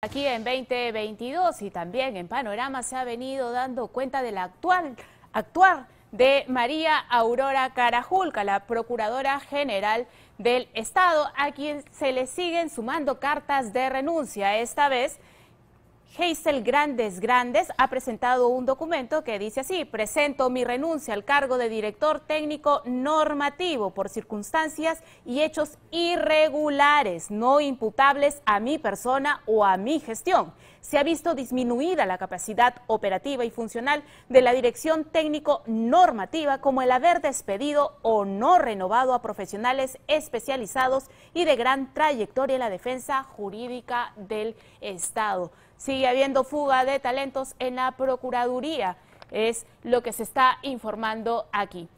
Aquí en 2022 y también en Panorama se ha venido dando cuenta de la actual actuar de María Aurora Carajulca, la Procuradora General del Estado, a quien se le siguen sumando cartas de renuncia. Esta vez Hazel Grandes Grandes ha presentado un documento que dice así, presento mi renuncia al cargo de director técnico normativo por circunstancias y hechos irregulares, no imputables a mi persona o a mi gestión. Se ha visto disminuida la capacidad operativa y funcional de la dirección técnico normativa como el haber despedido o no renovado a profesionales especializados y de gran trayectoria en la defensa jurídica del Estado. Y habiendo fuga de talentos en la Procuraduría, es lo que se está informando aquí.